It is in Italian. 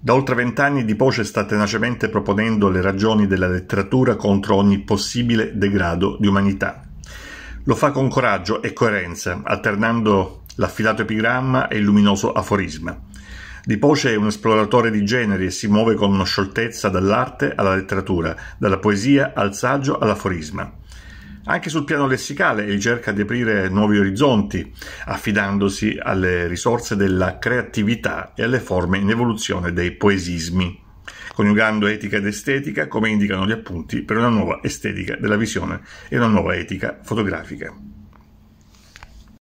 Da oltre vent'anni Di Poce sta tenacemente proponendo le ragioni della letteratura contro ogni possibile degrado di umanità. Lo fa con coraggio e coerenza, alternando l'affilato epigramma e il luminoso aforisma. Di Poce è un esploratore di generi e si muove con scioltezza dall'arte alla letteratura, dalla poesia al saggio all'aforisma. Anche sul piano lessicale egli cerca di aprire nuovi orizzonti, affidandosi alle risorse della creatività e alle forme in evoluzione dei poesismi, coniugando etica ed estetica come indicano gli appunti per una nuova estetica della visione e una nuova etica fotografica.